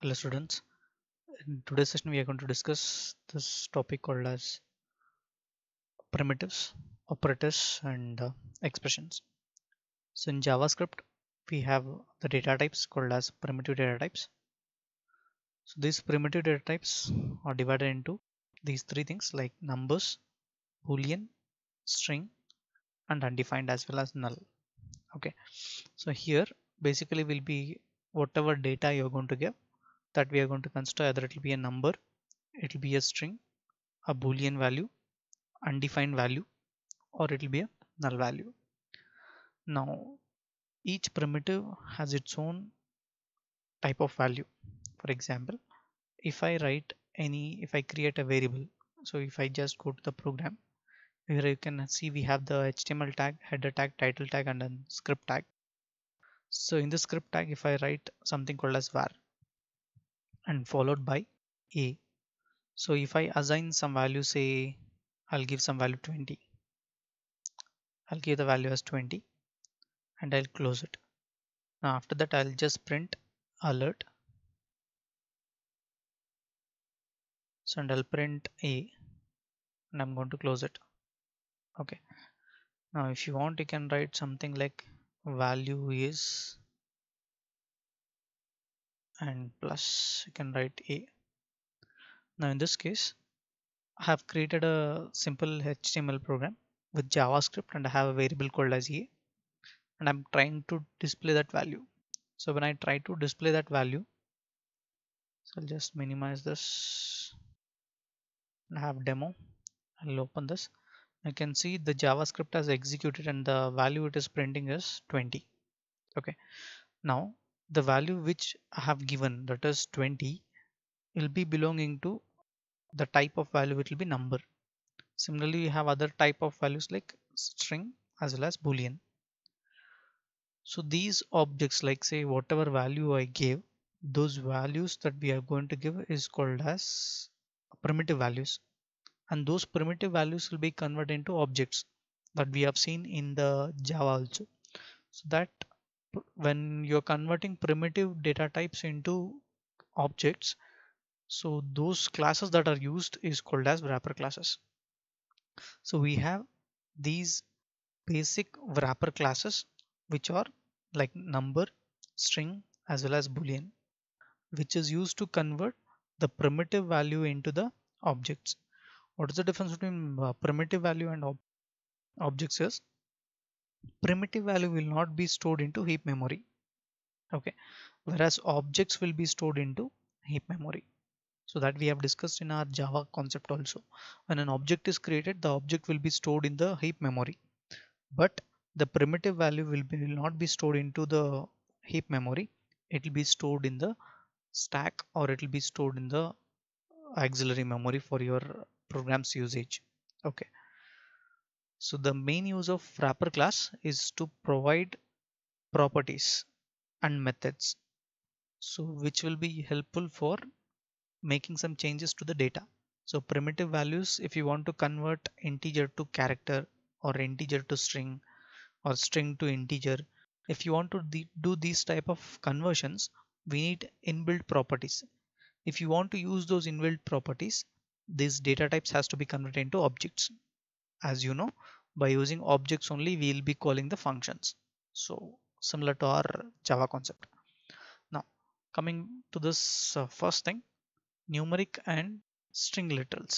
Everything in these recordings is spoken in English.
Hello students, in today's session we are going to discuss this topic called as primitives, operators and uh, expressions. So in JavaScript we have the data types called as primitive data types. So these primitive data types are divided into these three things like numbers, boolean, string and undefined as well as null. Okay, so here basically will be whatever data you're going to give that we are going to consider either it will be a number it will be a string a boolean value undefined value or it will be a null value now each primitive has its own type of value for example if I write any if I create a variable so if I just go to the program here you can see we have the HTML tag header tag title tag and then script tag so in the script tag if I write something called as var and followed by a. So if I assign some value say I'll give some value 20. I'll give the value as 20 and I'll close it. Now after that I'll just print alert. So and I'll print a and I'm going to close it. Okay. Now if you want you can write something like value is and plus you can write a now in this case I have created a simple HTML program with JavaScript and I have a variable called as a and I'm trying to display that value so when I try to display that value so I'll just minimize this and have demo I'll open this you can see the JavaScript has executed and the value it is printing is 20 okay now the value which I have given that is 20 will be belonging to the type of value it will be number similarly we have other type of values like string as well as boolean so these objects like say whatever value I gave those values that we are going to give is called as primitive values and those primitive values will be converted into objects that we have seen in the Java also so that when you're converting primitive data types into objects so those classes that are used is called as wrapper classes so we have these basic wrapper classes which are like number string as well as boolean which is used to convert the primitive value into the objects what is the difference between uh, primitive value and ob objects is primitive value will not be stored into heap memory okay whereas objects will be stored into heap memory so that we have discussed in our java concept also when an object is created the object will be stored in the heap memory but the primitive value will, be, will not be stored into the heap memory it will be stored in the stack or it will be stored in the auxiliary memory for your program's usage okay so the main use of wrapper class is to provide properties and methods. So which will be helpful for making some changes to the data. So primitive values, if you want to convert integer to character or integer to string or string to integer, if you want to do these type of conversions, we need inbuilt properties. If you want to use those inbuilt properties, these data types has to be converted into objects as you know by using objects only we'll be calling the functions so similar to our java concept now coming to this uh, first thing numeric and string literals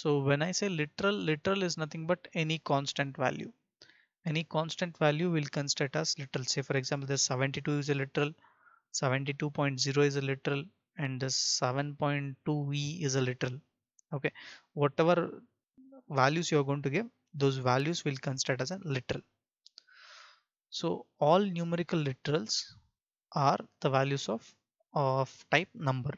so when i say literal literal is nothing but any constant value any constant value will consider as literal say for example this 72 is a literal 72.0 is a literal and this 7.2v is a literal okay whatever values you are going to give those values will considered as a literal so all numerical literals are the values of of type number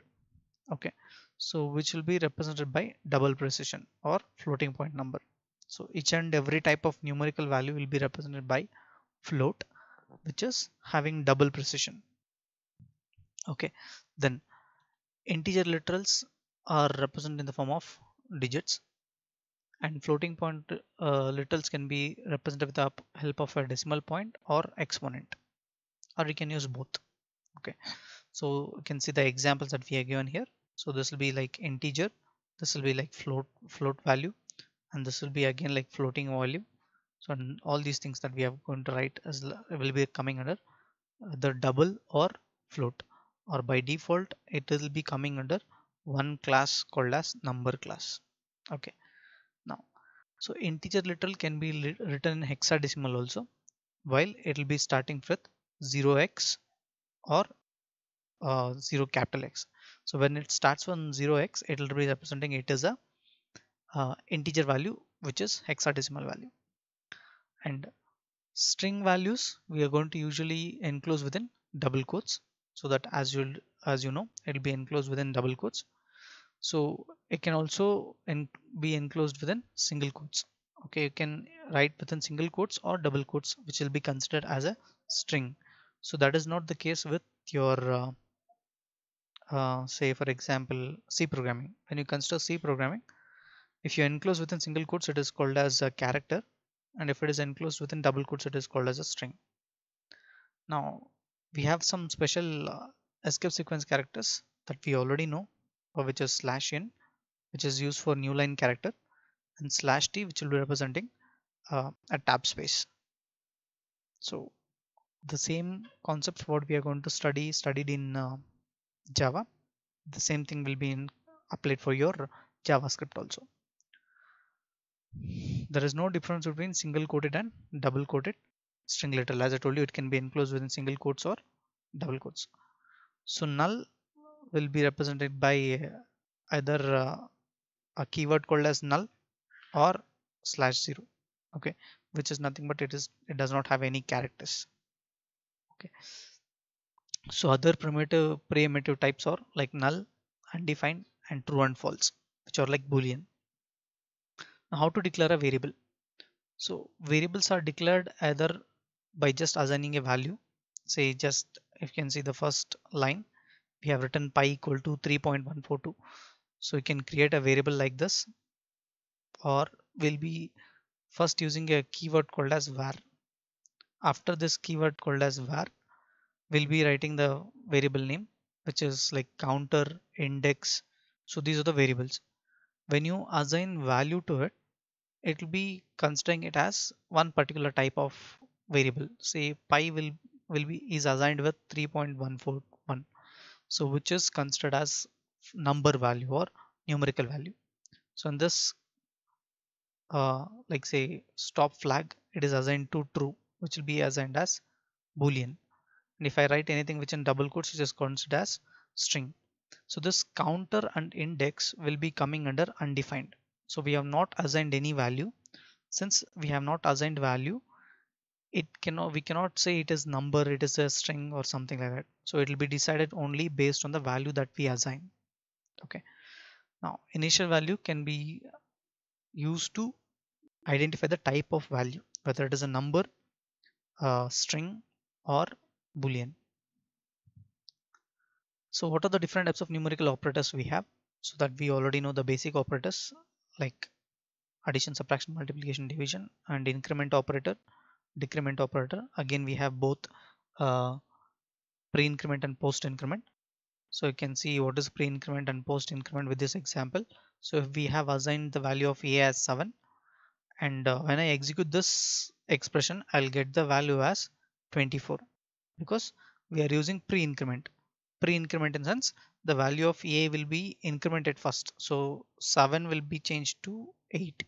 okay so which will be represented by double precision or floating point number so each and every type of numerical value will be represented by float which is having double precision okay then integer literals are represented in the form of digits and floating point uh, littles can be represented with the help of a decimal point or exponent or we can use both okay so you can see the examples that we are given here so this will be like integer this will be like float float value and this will be again like floating value so all these things that we are going to write as will be coming under the double or float or by default it will be coming under one class called as number class okay so integer literal can be written in hexadecimal also while it will be starting with 0x or uh, 0 capital X. So when it starts from 0x it will be representing it as a uh, integer value which is hexadecimal value and string values we are going to usually enclose within double quotes so that as you as you know it will be enclosed within double quotes so it can also be enclosed within single quotes okay you can write within single quotes or double quotes which will be considered as a string so that is not the case with your uh, uh, say for example C programming when you consider C programming if you enclose within single quotes it is called as a character and if it is enclosed within double quotes it is called as a string now we have some special uh, escape sequence characters that we already know uh, which is slash n which is used for new line character and slash t which will be representing uh, a tab space so the same concepts what we are going to study studied in uh, java the same thing will be in applied for your javascript also there is no difference between single quoted and double quoted string literal as i told you it can be enclosed within single quotes or double quotes so null will be represented by either uh, a keyword called as null or slash zero okay which is nothing but it is it does not have any characters okay so other primitive primitive types are like null undefined and true and false which are like boolean now how to declare a variable so variables are declared either by just assigning a value say just if you can see the first line we have written pi equal to 3.142 so we can create a variable like this or we'll be first using a keyword called as var after this keyword called as var we'll be writing the variable name which is like counter index so these are the variables when you assign value to it it will be considering it as one particular type of variable say pi will will be is assigned with 3.14 so which is considered as number value or numerical value so in this uh, like say stop flag it is assigned to true which will be assigned as boolean and if I write anything which in double quotes it is considered as string so this counter and index will be coming under undefined so we have not assigned any value since we have not assigned value it cannot we cannot say it is number it is a string or something like that so it will be decided only based on the value that we assign okay now initial value can be used to identify the type of value whether it is a number a string or boolean so what are the different types of numerical operators we have so that we already know the basic operators like addition subtraction multiplication division and increment operator decrement operator again we have both uh, pre-increment and post-increment so you can see what is pre-increment and post-increment with this example so if we have assigned the value of a as 7 and uh, when I execute this expression I'll get the value as 24 because we are using pre-increment pre-increment in sense the value of a will be incremented first so 7 will be changed to 8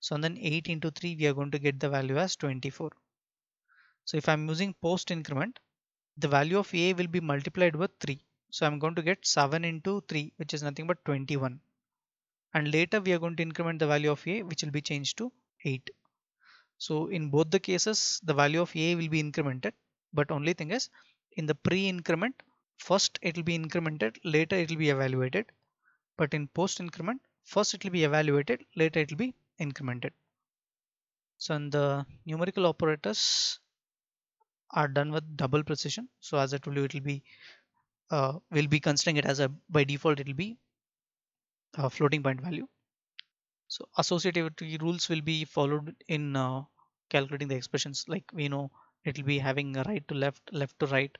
so and then 8 into 3 we are going to get the value as 24. So if I'm using post increment the value of A will be multiplied with 3. So I'm going to get 7 into 3 which is nothing but 21 and later we are going to increment the value of A which will be changed to 8. So in both the cases the value of A will be incremented but only thing is in the pre-increment first it will be incremented later it will be evaluated but in post increment first it will be evaluated later it will be incremented. So in the numerical operators are done with double precision. So as I told you, it will be uh, we'll be considering it as a by default it will be a uh, floating point value. So associativity rules will be followed in uh, calculating the expressions. Like we know it will be having right to left, left to right.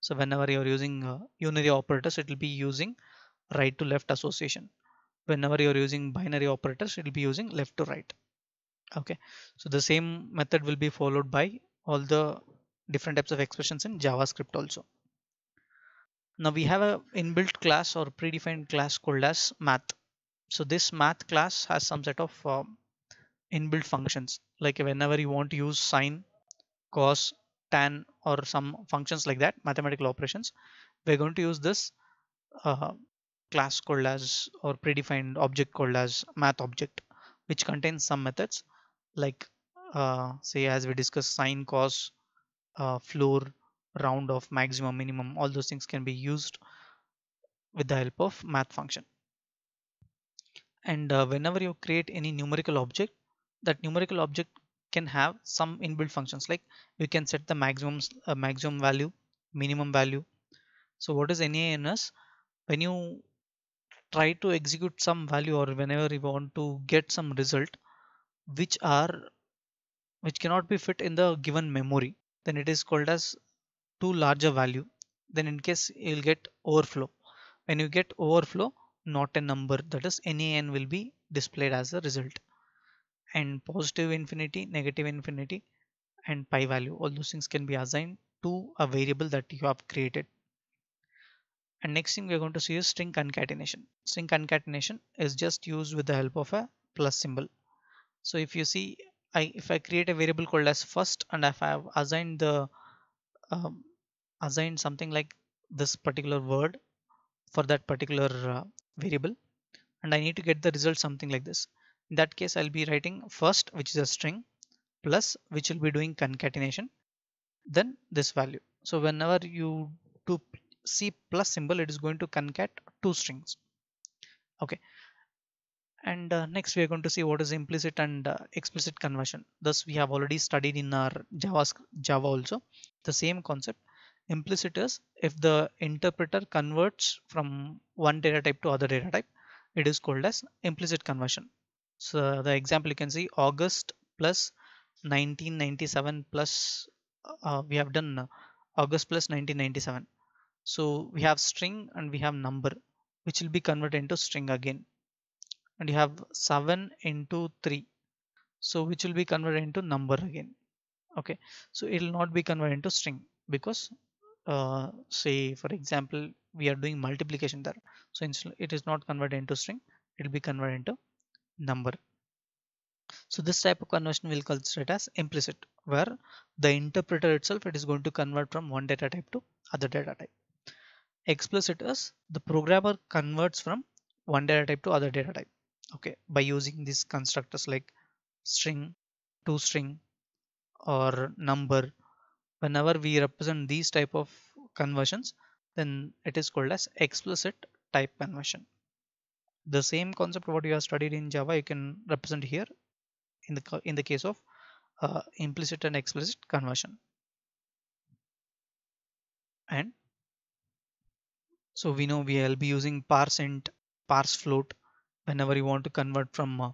So whenever you're using uh, unary operators, it will be using right to left association whenever you're using binary operators it will be using left to right okay so the same method will be followed by all the different types of expressions in javascript also now we have a inbuilt class or predefined class called as math so this math class has some set of uh, inbuilt functions like whenever you want to use sine cos tan or some functions like that mathematical operations we're going to use this uh, class called as or predefined object called as math object which contains some methods like uh, say as we discussed sine cos uh, floor round of maximum minimum all those things can be used with the help of math function and uh, whenever you create any numerical object that numerical object can have some inbuilt functions like we can set the maximum uh, maximum value minimum value so what is NANS when you try to execute some value or whenever you want to get some result which are which cannot be fit in the given memory then it is called as too large a value then in case you'll get overflow when you get overflow not a number that is NaN will be displayed as a result and positive infinity negative infinity and pi value all those things can be assigned to a variable that you have created and next thing we're going to see is string concatenation. String concatenation is just used with the help of a plus symbol. So if you see, I if I create a variable called as first and if I have assigned the um, assigned something like this particular word for that particular uh, variable and I need to get the result something like this. In that case, I'll be writing first, which is a string plus, which will be doing concatenation, then this value. So whenever you do c plus symbol it is going to concat two strings okay and uh, next we are going to see what is implicit and uh, explicit conversion thus we have already studied in our java java also the same concept implicit is if the interpreter converts from one data type to other data type it is called as implicit conversion so the example you can see august plus 1997 plus uh, we have done uh, august plus 1997 so we have string and we have number which will be converted into string again and you have 7 into 3 so which will be converted into number again okay so it will not be converted into string because uh, say for example we are doing multiplication there so it is not converted into string it will be converted into number so this type of conversion will consider it as implicit where the interpreter itself it is going to convert from one data type to other data type explicit is the programmer converts from one data type to other data type okay by using these constructors like string to string or number whenever we represent these type of conversions then it is called as explicit type conversion the same concept what you have studied in java you can represent here in the in the case of uh, implicit and explicit conversion and so we know we'll be using parse int, parse float whenever you want to convert from uh,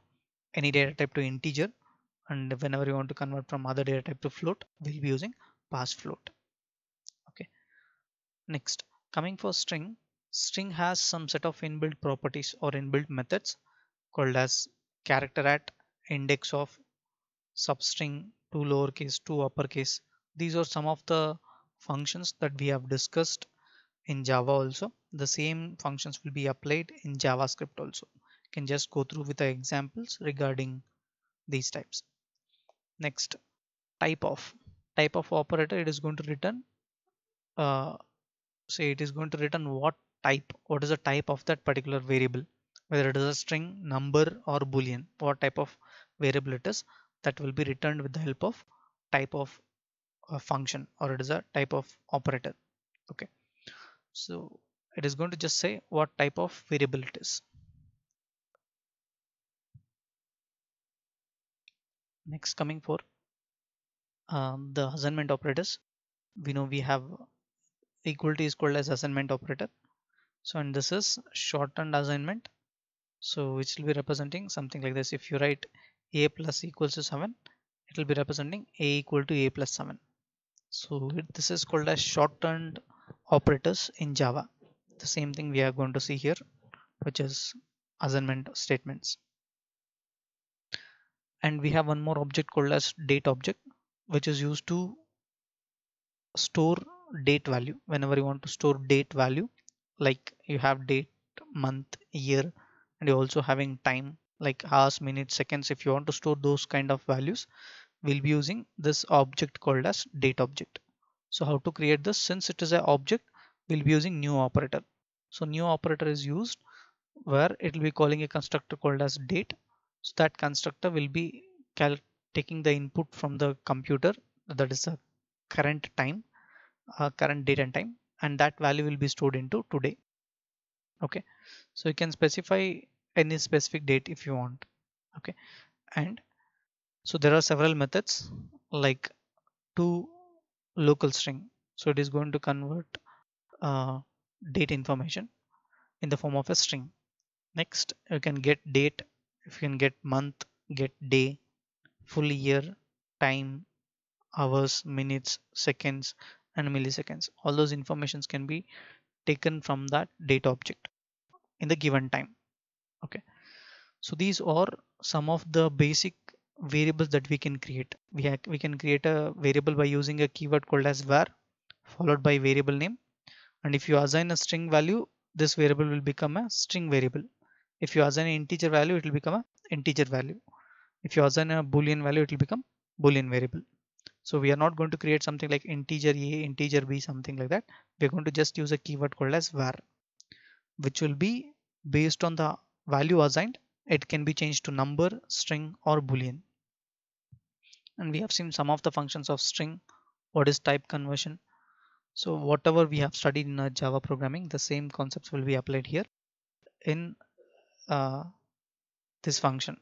any data type to integer and whenever you want to convert from other data type to float we'll be using parse float okay next coming for string string has some set of inbuilt properties or inbuilt methods called as character at index of substring to lowercase to uppercase these are some of the functions that we have discussed in Java also. The same functions will be applied in JavaScript also. You can just go through with the examples regarding these types. Next, type of. Type of operator, it is going to return, uh, say it is going to return what type, what is the type of that particular variable, whether it is a string, number or boolean, what type of variable it is, that will be returned with the help of type of uh, function or it is a type of operator. Okay so it is going to just say what type of variable it is next coming for um, the assignment operators we know we have equal to is called as assignment operator so and this is shortened assignment so which will be representing something like this if you write a plus equals to 7 it will be representing a equal to a plus 7 so this is called as shortened operators in Java. The same thing we are going to see here, which is assignment statements. And we have one more object called as date object, which is used to store date value whenever you want to store date value like you have date month year and you're also having time like hours minutes seconds if you want to store those kind of values we'll be using this object called as date object so how to create this? Since it is an object, we'll be using new operator. So new operator is used where it will be calling a constructor called as date. So that constructor will be taking the input from the computer that is the current time, uh, current date and time and that value will be stored into today. Okay, so you can specify any specific date if you want. Okay, and so there are several methods like to local string so it is going to convert uh, date information in the form of a string next you can get date if you can get month get day full year time hours minutes seconds and milliseconds all those informations can be taken from that data object in the given time okay so these are some of the basic variables that we can create. We, we can create a variable by using a keyword called as var followed by variable name. And if you assign a string value, this variable will become a string variable. If you assign an integer value, it will become an integer value. If you assign a boolean value, it will become boolean variable. So we are not going to create something like integer a, integer b, something like that. We're going to just use a keyword called as var, which will be based on the value assigned it can be changed to number, string or boolean. And we have seen some of the functions of string, what is type conversion. So whatever we have studied in Java programming, the same concepts will be applied here in uh, this function.